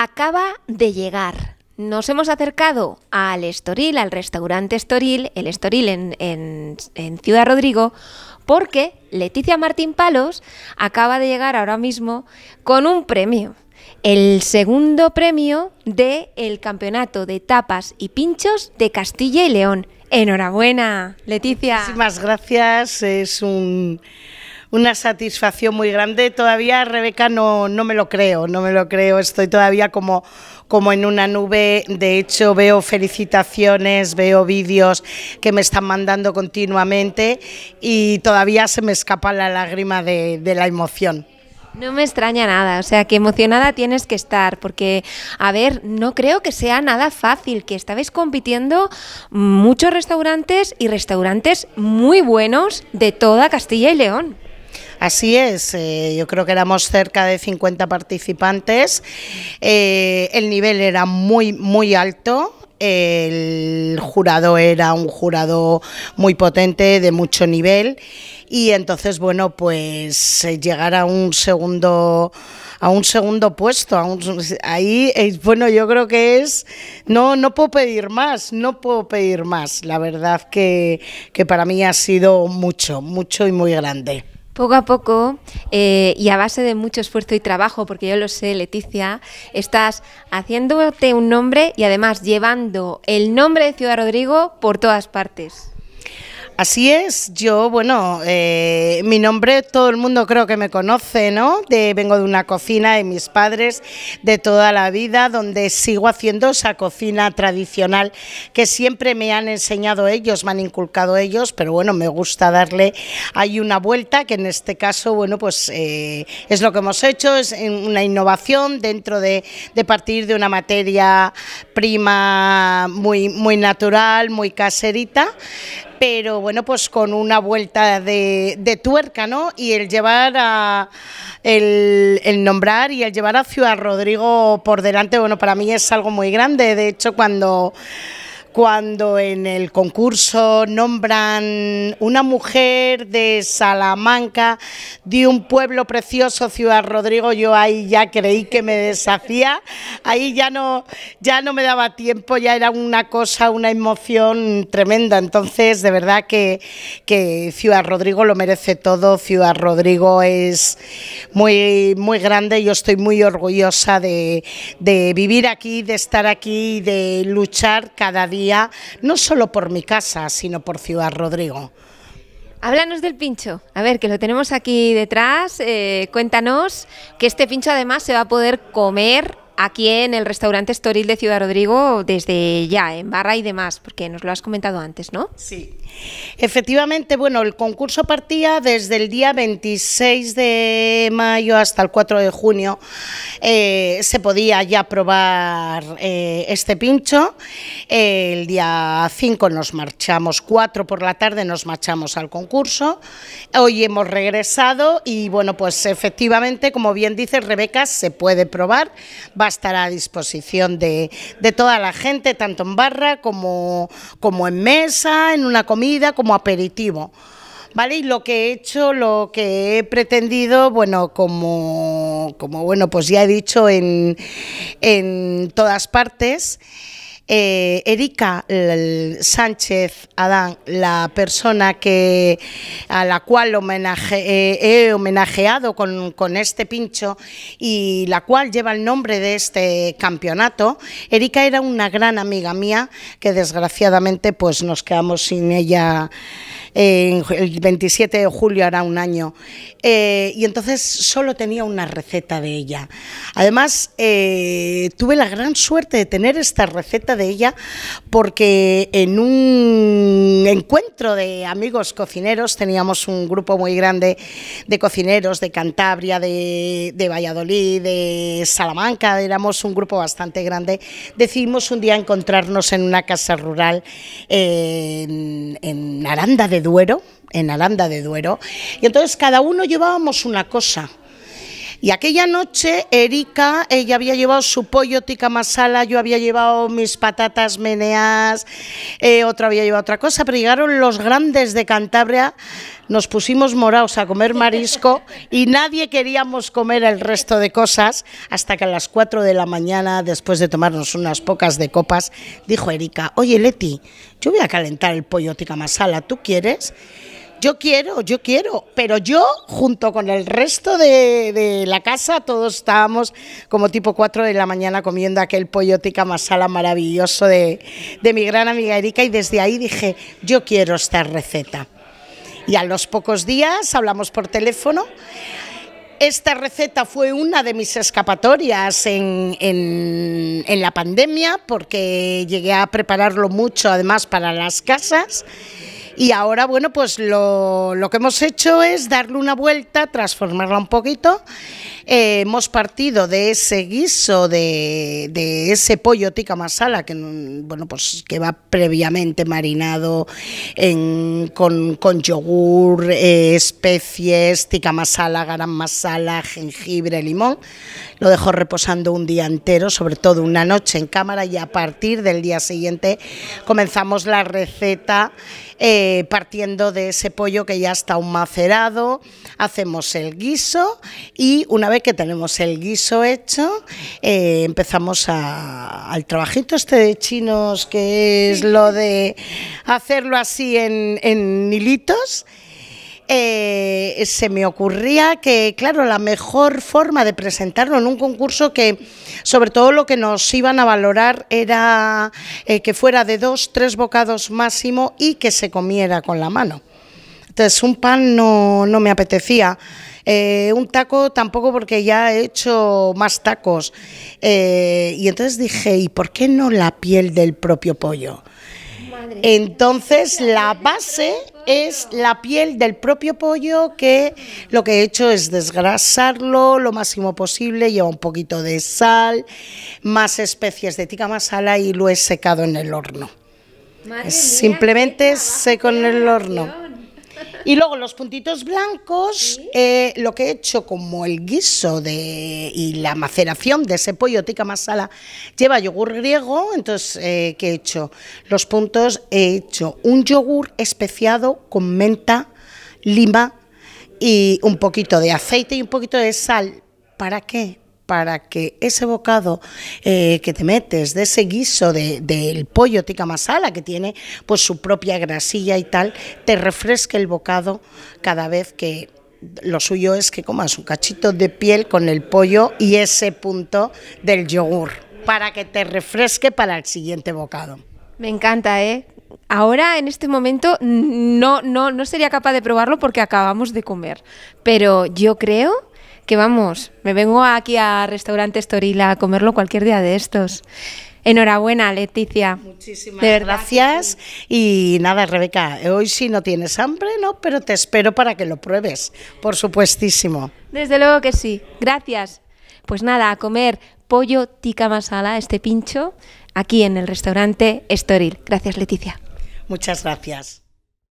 acaba de llegar. Nos hemos acercado al Estoril, al restaurante Estoril, el Estoril en, Ciudad Rodrigo, porque Leticia Martín Palos acaba de llegar ahora mismo con un premio. El segundo premio del el Campeonato de Tapas y Pinchos de Castilla y León. Enhorabuena, Leticia. Muchísimas gracias. Es un una satisfacción muy grande. Todavía, Rebeca, no, no me lo creo, no me lo creo. Estoy todavía como, como en una nube. De hecho, veo felicitaciones, veo vídeos que me están mandando continuamente y todavía se me escapa la lágrima de, de la emoción. No me extraña nada, o sea que emocionada tienes que estar, porque, a ver, no creo que sea nada fácil, que estabais compitiendo muchos restaurantes y restaurantes muy buenos de toda Castilla y León. Así es, eh, yo creo que éramos cerca de 50 participantes, eh, el nivel era muy, muy alto, el jurado era un jurado muy potente, de mucho nivel, y entonces, bueno, pues eh, llegar a un segundo a un segundo puesto, ahí, bueno, yo creo que es, no, no puedo pedir más, no puedo pedir más, la verdad que para mí ha sido mucho, mucho y muy grande. Poco a poco eh, y a base de mucho esfuerzo y trabajo, porque yo lo sé, Leticia, estás haciéndote un nombre y además llevando el nombre de Ciudad Rodrigo por todas partes. Así es, yo, bueno, eh, mi nombre todo el mundo creo que me conoce, ¿no? De, vengo de una cocina de mis padres de toda la vida, donde sigo haciendo esa cocina tradicional que siempre me han enseñado ellos, me han inculcado ellos, pero bueno, me gusta darle ahí una vuelta, que en este caso, bueno, pues eh, es lo que hemos hecho, es una innovación dentro de, de partir de una materia prima muy, muy natural, muy caserita pero bueno, pues con una vuelta de, tuerca, ¿no? Y el llevar a el, el, nombrar y el llevar a Ciudad Rodrigo por delante, bueno, para mí es algo muy grande. De hecho, cuando cuando en el concurso nombran una mujer de Salamanca, de un pueblo precioso, Ciudad Rodrigo, yo ahí ya creí que me deshacía, ahí ya no, ya no me daba tiempo, ya era una cosa, una emoción tremenda. Entonces, de verdad que, Ciudad Rodrigo lo merece todo, Ciudad Rodrigo es muy, muy grande, yo estoy muy orgullosa de, de vivir aquí, de estar aquí, de luchar cada día no solo por mi casa, sino por Ciudad Rodrigo. Háblanos del pincho. A ver, que lo tenemos aquí detrás. Eh, cuéntanos que este pincho además se va a poder comer aquí en el restaurante Storil de Ciudad Rodrigo desde ya, en barra y demás, porque nos lo has comentado antes, ¿no? Sí. Efectivamente, bueno, el concurso partía desde el día 26 de mayo hasta el 4 de junio. Eh, se podía ya probar eh, este pincho. el día 5 nos marchamos, 4 por la tarde nos marchamos al concurso. Hoy hemos regresado y bueno, pues efectivamente, como bien dice Rebeca, se puede probar estará a disposición de, de toda la gente, tanto en barra como, como en mesa, en una comida, como aperitivo. ¿vale? Y lo que he hecho, lo que he pretendido, bueno, como, como bueno, pues ya he dicho en, en todas partes, eh, Erika Sánchez Adán, la persona que, a la cual eh, he homenajeado con, este pincho y la cual lleva el nombre de este campeonato, Erika era una gran amiga mía que desgraciadamente pues, nos quedamos sin ella el 27 de julio, hará un año. Eh, y entonces solo tenía una receta de ella. Además, tuve la gran suerte de tener esta receta de ella porque en un encuentro de amigos cocineros, teníamos un grupo muy grande de cocineros de Cantabria, de, Valladolid, de Salamanca, éramos un grupo bastante grande, decidimos un día encontrarnos en una casa rural en, en Aranda de Duero, en Aranda de Duero, y entonces cada uno llevábamos una cosa. Y aquella noche, Erika, ella había llevado su pollo tica masala, yo había llevado mis patatas meneas, eh, otra había llevado otra cosa, pero llegaron los grandes de Cantabria, nos pusimos moraos a comer marisco y nadie queríamos comer el resto de cosas hasta que a las 4 de la mañana, después de tomarnos unas pocas de copas, dijo Erika, oye Leti, yo voy a calentar el pollo tica masala, ¿tú quieres? Yo quiero, yo quiero, pero yo junto con el resto de, la casa, todos estábamos como tipo 4 de la mañana comiendo aquel pollo tica masala maravilloso de, mi gran amiga Erika y desde ahí dije, yo quiero esta receta. Y a los pocos días hablamos por teléfono. Esta receta fue una de mis escapatorias en la pandemia porque llegué a prepararlo mucho además para las casas y ahora, bueno, pues lo, que hemos hecho es darle una vuelta, transformarla un poquito. Eh, hemos partido de ese guiso, de, ese pollo tica masala, que, bueno, pues, que va previamente marinado con, con, yogur, eh, especies, tica masala, garam masala, jengibre, limón, lo dejo reposando un día entero, sobre todo una noche en cámara y a partir del día siguiente comenzamos la receta eh, partiendo de ese pollo que ya está un macerado, hacemos el guiso y una vez que tenemos el guiso hecho eh, empezamos a, al trabajito este de chinos que es lo de hacerlo así en, en hilitos eh, se me ocurría que, claro, la mejor forma de presentarlo en un concurso que, sobre todo, lo que nos iban a valorar era eh, que fuera de dos, tres bocados máximo y que se comiera con la mano. Entonces, un pan no, no me apetecía. Eh, un taco tampoco porque ya he hecho más tacos. y entonces dije, ¿y por qué no la piel del propio pollo? Entonces la base es la piel del propio pollo que lo que he hecho es desgrasarlo lo máximo posible, lleva un poquito de sal, más especies de tica masala y lo he secado en el horno. Simplemente seco en el horno. Y luego los puntitos blancos, eh, lo que he hecho como el guiso de, y la maceración de ese pollo tica masala lleva yogur griego, entonces, eh, ¿qué he hecho? Los puntos he hecho un yogur especiado con menta, lima y un poquito de aceite y un poquito de sal. ¿Para qué? para que ese bocado eh, que te metes, de ese guiso del de, pollo tica masala que tiene pues su propia grasilla y tal, te refresque el bocado cada vez que lo suyo es que comas un cachito de piel con el pollo y ese punto del yogur para que te refresque para el siguiente bocado. Me encanta, ¿eh? Ahora, en este momento, no, no, no sería capaz de probarlo porque acabamos de comer. Pero yo creo que vamos, me vengo aquí al Restaurante Estoril a comerlo cualquier día de estos. Enhorabuena, Leticia. Muchísimas gracias. Y nada, Rebeca, hoy sí no tienes hambre, ¿no? Pero te espero para que lo pruebes, por supuestísimo. Desde luego que sí. Gracias. Pues nada, a comer pollo tica masala, este pincho, aquí en el restaurante Estoril. Gracias, Leticia. Muchas gracias.